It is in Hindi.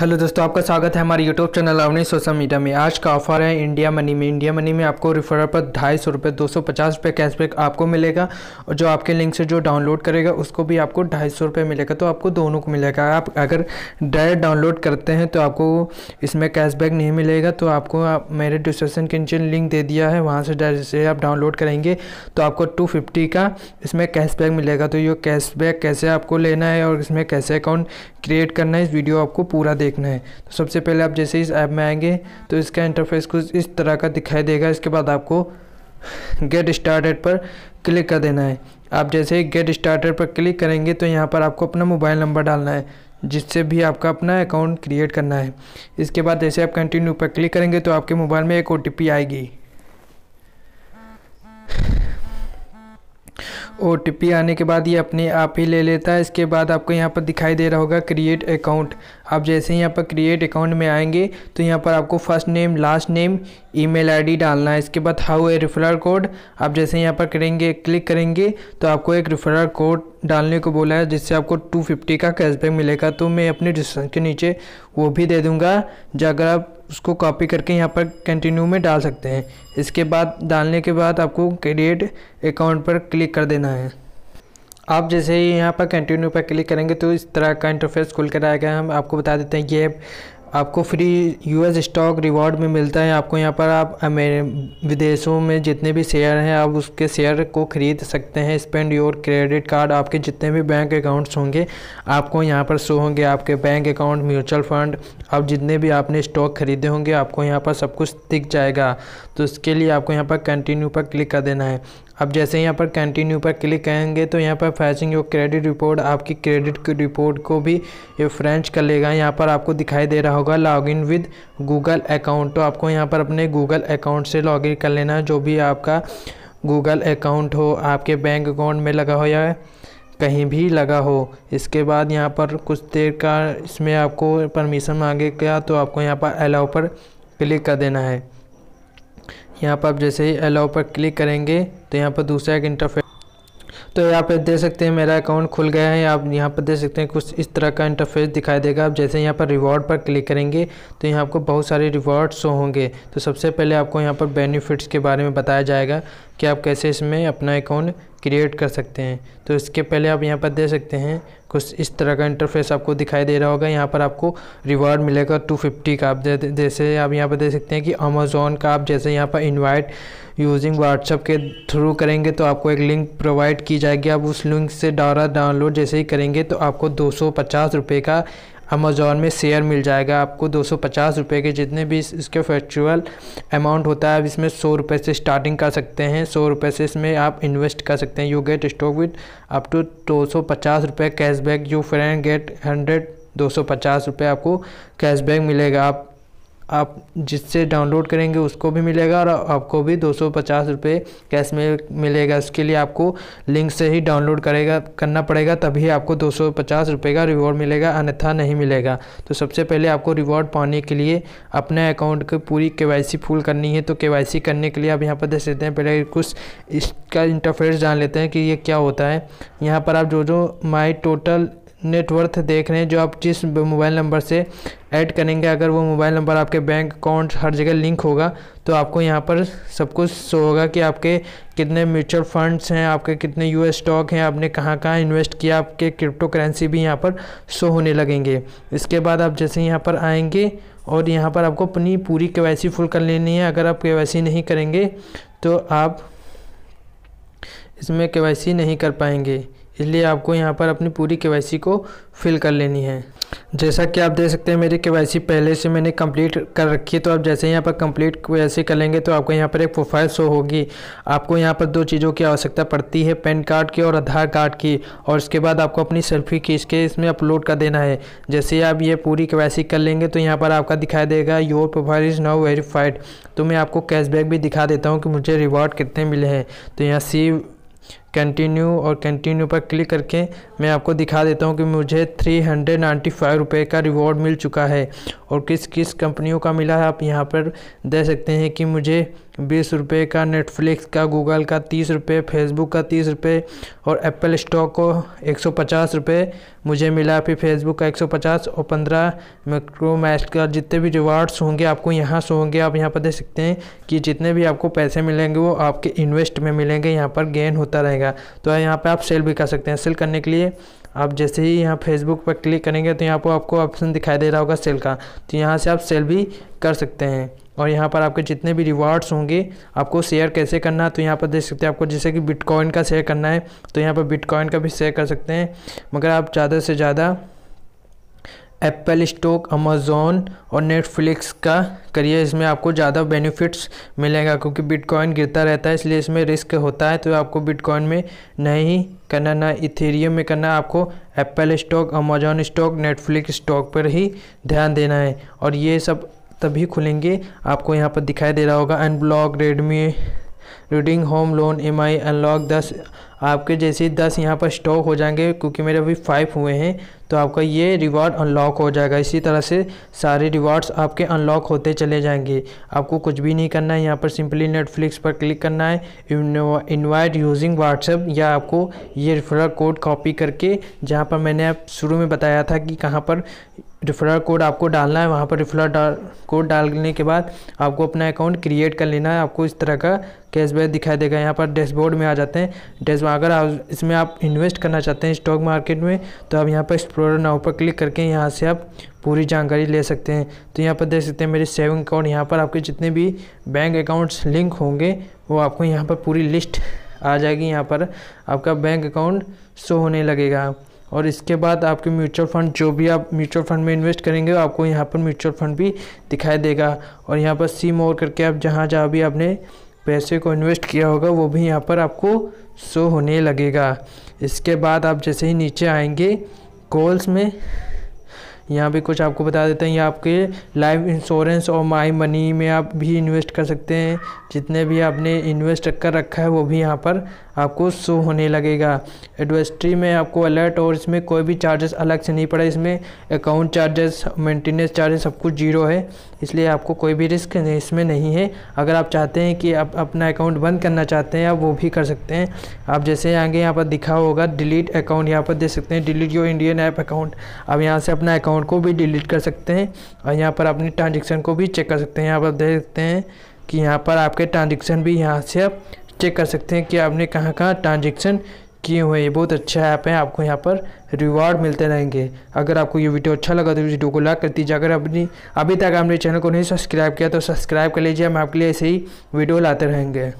हेलो दोस्तों आपका स्वागत है हमारे YouTube channel Avani social media में आज का ऑफर है इंडिया मनी में इंडिया मनी में आपको रिफरल पर ढाई सौ रुपये दो सौ पचास रुपये कैशबैक आपको मिलेगा और जो आपके लिंक से जो डाउनलोड करेगा उसको भी आपको ढाई सौ रुपये मिलेगा तो आपको दोनों को मिलेगा आप अगर डायरेक्ट डाउनलोड करते हैं तो आपको इसमें कैशबैक नहीं मिलेगा तो आपको आप मेरे डिस्क्रिप्शन के नीचे लिंक दे दिया है वहाँ से डायरेक्ट से आप डाउनलोड करेंगे तो आपको टू फिफ्टी का इसमें कैशबैक मिलेगा तो ये कैशबैक कैसे आपको लेना है और इसमें कैसे अकाउंट क्रिएट करना है इस वीडियो आपको पूरा देखना है तो सबसे पहले आप जैसे इस ऐप में आएंगे तो इसका इंटरफेस कुछ इस तरह का दिखाई देगा इसके बाद आपको गेट स्टार्टेड पर क्लिक कर देना है आप जैसे ही गेट स्टार्टेड पर क्लिक करेंगे तो यहाँ पर आपको अपना मोबाइल नंबर डालना है जिससे भी आपका अपना अकाउंट क्रिएट करना है इसके बाद जैसे आप कंटिन्यू पर क्लिक करेंगे तो आपके मोबाइल में एक ओ आएगी ओ आने के बाद ये अपने आप ही ले लेता है इसके बाद आपको यहाँ पर दिखाई दे रहा होगा क्रिएट अकाउंट आप जैसे ही यहाँ पर क्रिएट अकाउंट में आएंगे तो यहाँ पर आपको first name last name email ID डालना है इसके बाद हाउ ए रेफरल कोड आप जैसे यहाँ पर करेंगे क्लिक करेंगे तो आपको एक रेफरल कोड डालने को बोला है जिससे आपको टू का कैशबैक मिलेगा तो मैं अपने डिस्क्रिप्शन के नीचे वो भी दे दूँगा जाकर आप उसको कॉपी करके यहाँ पर कंटिन्यू में डाल सकते हैं इसके बाद डालने के बाद आपको क्रिएट अकाउंट पर क्लिक कर देना है आप जैसे ही यहाँ पर कंटिन्यू पर क्लिक करेंगे तो इस तरह का इंटरफेस खुल कर आएगा हम आपको बता देते हैं ये आपको फ्री यूएस स्टॉक रिवॉर्ड में मिलता है आपको यहाँ पर आप विदेशों में जितने भी शेयर हैं आप उसके शेयर को ख़रीद सकते हैं स्पेंड योर क्रेडिट कार्ड आपके जितने भी बैंक अकाउंट्स होंगे आपको यहाँ पर शो होंगे आपके बैंक अकाउंट म्यूचुअल फंड आप जितने भी आपने स्टॉक ख़रीदे होंगे आपको यहाँ पर सब कुछ दिख जाएगा तो इसके लिए आपको यहाँ पर कंटिन्यू पर क्लिक कर देना है अब जैसे यहाँ पर कंटिन्यू पर क्लिक करेंगे तो यहाँ पर फैचिंग योर क्रेडिट रिपोर्ट आपकी क्रेडिट रिपोर्ट को भी ये फ्रेंच कर लेगा यहाँ पर आपको दिखाई दे रहा होगा लॉगिन विद गूगल अकाउंट तो आपको यहाँ पर अपने गूगल अकाउंट से इन कर लेना जो भी आपका गूगल अकाउंट हो आपके बैंक अकाउंट में लगा हो या कहीं भी लगा हो इसके बाद यहाँ पर कुछ देर का इसमें आपको परमिशन मांगे क्या तो आपको यहाँ पर अलाउ पर क्लिक कर देना है यहाँ पर आप जैसे ही अलाउ पर क्लिक करेंगे तो यहाँ पर दूसरा एक इंटरफेस तो यहाँ पर देख सकते हैं मेरा अकाउंट खुल गया है आप यहाँ पर देख सकते हैं कुछ इस तरह का इंटरफेस दिखाई देगा आप जैसे यहाँ पर रिवॉर्ड पर क्लिक करेंगे तो यहाँ आपको बहुत सारे रिवॉर्ड शो होंगे तो सबसे पहले आपको यहाँ पर बेनिफिट्स के बारे में बताया जाएगा कि आप कैसे इसमें अपना अकाउंट क्रिएट कर सकते हैं तो इसके पहले आप यहाँ पर दे सकते हैं कुछ इस तरह का इंटरफेस आपको दिखाई दे रहा होगा यहाँ पर आपको रिवार्ड मिलेगा 250 का आप जैसे आप यहाँ पर दे सकते हैं कि अमेज़ोन का आप जैसे यहाँ पर इनवाइट यूजिंग व्हाट्सअप के थ्रू करेंगे तो आपको एक लिंक प्रोवाइड की जाएगी आप उस लिंक से डारा डाउनलोड जैसे ही करेंगे तो आपको दो सौ का अमेज़ोन में शेयर मिल जाएगा आपको दो सौ पचास रुपये के जितने भी इसके फेक्चुअल अमाउंट होता है आप इसमें सौ रुपये से स्टार्टिंग कर सकते हैं सौ रुपये से इसमें आप इन्वेस्ट कर सकते हैं you get stock with up to दो सौ पचास रुपये cashback you friend get hundred दो सौ पचास रुपये आपको कैशबैक मिलेगा आप आप जिससे डाउनलोड करेंगे उसको भी मिलेगा और आपको भी दो सौ पचास रुपये कैश में मिलेगा इसके लिए आपको लिंक से ही डाउनलोड करेगा करना पड़ेगा तभी आपको दो सौ पचास रुपये का रिवॉर्ड मिलेगा अन्यथा नहीं मिलेगा तो सबसे पहले आपको रिवॉर्ड पाने के लिए अपने अकाउंट की पूरी के फुल करनी है तो के करने के लिए आप यहाँ पर देख सकते हैं पहले कुछ इसका इंटरफेस जान लेते हैं कि ये क्या होता है यहाँ पर आप जो जो माई टोटल नेटवर्थ देख रहे हैं जो आप जिस मोबाइल नंबर से ऐड करेंगे अगर वो मोबाइल नंबर आपके बैंक अकाउंट हर जगह लिंक होगा तो आपको यहाँ पर सब कुछ शो होगा कि आपके कितने म्यूचुअल फंड्स हैं आपके कितने यूएस स्टॉक हैं आपने कहाँ कहाँ इन्वेस्ट किया आपके क्रिप्टो करेंसी भी यहाँ पर शो होने लगेंगे इसके बाद आप जैसे यहाँ पर आएंगे और यहाँ पर आपको अपनी पूरी के फुल कर लेनी है अगर आप के नहीं करेंगे तो आप इसमें के नहीं कर पाएंगे इसलिए आपको यहाँ पर अपनी पूरी के को फिल कर लेनी है जैसा कि आप देख सकते हैं मेरी के पहले से मैंने कंप्लीट कर रखी है तो आप जैसे यहाँ पर कंप्लीट के लेंगे तो आपको यहाँ पर एक प्रोफाइल शो होगी आपको यहाँ पर दो चीज़ों की आवश्यकता पड़ती है पैन कार्ड की और आधार कार्ड की और इसके बाद आपको अपनी सेल्फी खींच के इसमें अपलोड कर देना है जैसे आप ये पूरी के कर लेंगे तो यहाँ पर आपका दिखाई देगा your profile is now verified तो मैं आपको कैशबैक भी दिखा देता हूँ कि मुझे रिवॉर्ड कितने मिले हैं तो यहाँ सी कंटिन्यू और कंटिन्यू पर क्लिक करके मैं आपको दिखा देता हूँ कि मुझे थ्री हंड्रेड नाइन्टी फाइव रुपये का रिवॉर्ड मिल चुका है और किस किस कंपनियों का मिला है आप यहाँ पर दे सकते हैं कि मुझे बीस रुपये का नेटफ्लिक्स का गूगल का तीस रुपये फेसबुक का तीस रुपये और एप्पल स्टॉक को एक सौ पचास रुपये मुझे मिला फिर फेसबुक का एक सौ पचास और पंद्रह मैक्रोमैक्स का जितने भी रिवार्ड्स होंगे आपको यहाँ से होंगे आप यहाँ पर देख सकते हैं कि जितने भी आपको पैसे मिलेंगे वो आपके इन्वेस्ट में मिलेंगे यहाँ पर गेन होता रहेगा तो यहाँ पर आप सेल भी कर सकते हैं सेल करने के लिए आप जैसे ही यहाँ फेसबुक पर क्लिक करेंगे तो यहाँ पर आपको ऑप्शन दिखाई दे रहा होगा सेल का तो यहाँ से आप सेल भी कर सकते हैं और यहाँ पर आपके जितने भी रिवार्ड्स होंगे आपको शेयर कैसे करना है तो यहाँ पर देख सकते हैं आपको जैसे कि बिटकॉइन का शेयर करना है तो यहाँ पर बिटकॉइन का भी शेयर कर सकते हैं मगर आप ज़्यादा से ज़्यादा एप्पल स्टॉक अमेज़ोन और नेटफ्लिक्स का करिए इसमें आपको ज़्यादा बेनिफिट्स मिलेगा क्योंकि बिटकॉइन गिरता रहता है इसलिए इसमें रिस्क होता है तो आपको बिटकॉइन में नहीं करना ना इथेरियम में करना आपको Apple stock Amazon stock Netflix stock पर ही ध्यान देना है और ये सब तभी खुलेंगे आपको यहाँ पर दिखाई दे रहा होगा unblock Redmi reading home loan M I unlock दस आपके जैसे दस यहाँ पर स्टॉक हो जाएंगे क्योंकि मेरे अभी फाइव हुए हैं तो आपका ये रिवॉर्ड अनलॉक हो जाएगा इसी तरह से सारे रिवॉर्ड्स आपके अनलॉक होते चले जाएंगे आपको कुछ भी नहीं करना है यहाँ पर सिंपली नेटफ्लिक्स पर क्लिक करना है इनवाइट यूजिंग व्हाट्सएप या आपको ये रिफरल कोड कॉपी करके जहाँ पर मैंने आप शुरू में बताया था कि कहाँ पर रेफरल कोड आपको डालना है वहाँ पर रेफरल डाल कोड डालने के बाद आपको अपना अकाउंट क्रिएट कर लेना है आपको इस तरह का कैशबैक दिखाई देगा यहाँ पर डैशबोर्ड में आ जाते हैं डैश अगर आप इसमें आप इन्वेस्ट करना चाहते हैं स्टॉक मार्केट में तो आप यहाँ पर एक्सप्लोर नाउ पर क्लिक करके यहाँ से आप पूरी जानकारी ले सकते हैं तो यहाँ पर देख सकते हैं मेरे सेविंग अकाउंट यहाँ पर आपके जितने भी बैंक अकाउंट्स लिंक होंगे वो आपको यहाँ पर पूरी लिस्ट आ जाएगी यहाँ पर आपका बैंक अकाउंट शो होने लगेगा और इसके बाद आपके म्यूचुअल फंड जो भी आप म्यूचुअल फंड में इन्वेस्ट करेंगे आपको यहाँ पर म्यूचुअल फंड भी दिखाई देगा और यहाँ पर सी मोर करके आप जहाँ जहाँ भी आपने पैसे को इन्वेस्ट किया होगा वो भी यहाँ पर आपको शो होने लगेगा इसके बाद आप जैसे ही नीचे आएंगे गोल्स में यहाँ पे कुछ आपको बता देते हैं ये आपके लाइफ इंश्योरेंस और माई मनी में आप भी इन्वेस्ट कर सकते हैं जितने भी आपने इन्वेस्ट कर रखा है वो भी यहाँ पर आपको शो होने लगेगा एडवेस्ट्री में आपको अलर्ट और इसमें कोई भी चार्जेस अलग से नहीं पड़ा इसमें अकाउंट चार्जेस मेंटेनेंस चार्जेस सब कुछ जीरो है इसलिए आपको कोई भी रिस्क इसमें नहीं है अगर आप चाहते हैं कि आप अपना अकाउंट बंद करना चाहते हैं आप वो भी कर सकते हैं आप जैसे आगे यहाँ पर दिखा होगा डिलीट अकाउंट यहाँ पर दे सकते हैं delete your Indian app account आप यहाँ से अपना अकाउंट को भी डिलीट कर सकते हैं और यहाँ पर अपनी ट्रांजेक्शन को भी चेक कर सकते हैं यहाँ पर देख सकते हैं कि यहाँ पर आपके ट्रांजेक्शन भी यहाँ से आप चेक कर सकते हैं कि आपने कहाँ कहाँ ट्रांजेक्शन किए हुए ये बहुत अच्छा ऐप है आपको यहाँ पर रिवॉर्ड मिलते रहेंगे अगर आपको ये वीडियो अच्छा लगा तो वीडियो को लाइक कर दीजिए अगर अपनी अभी तक आपने चैनल को नहीं सब्सक्राइब किया तो सब्सक्राइब कर लीजिए हम आपके लिए ऐसे ही वीडियो लाते रहेंगे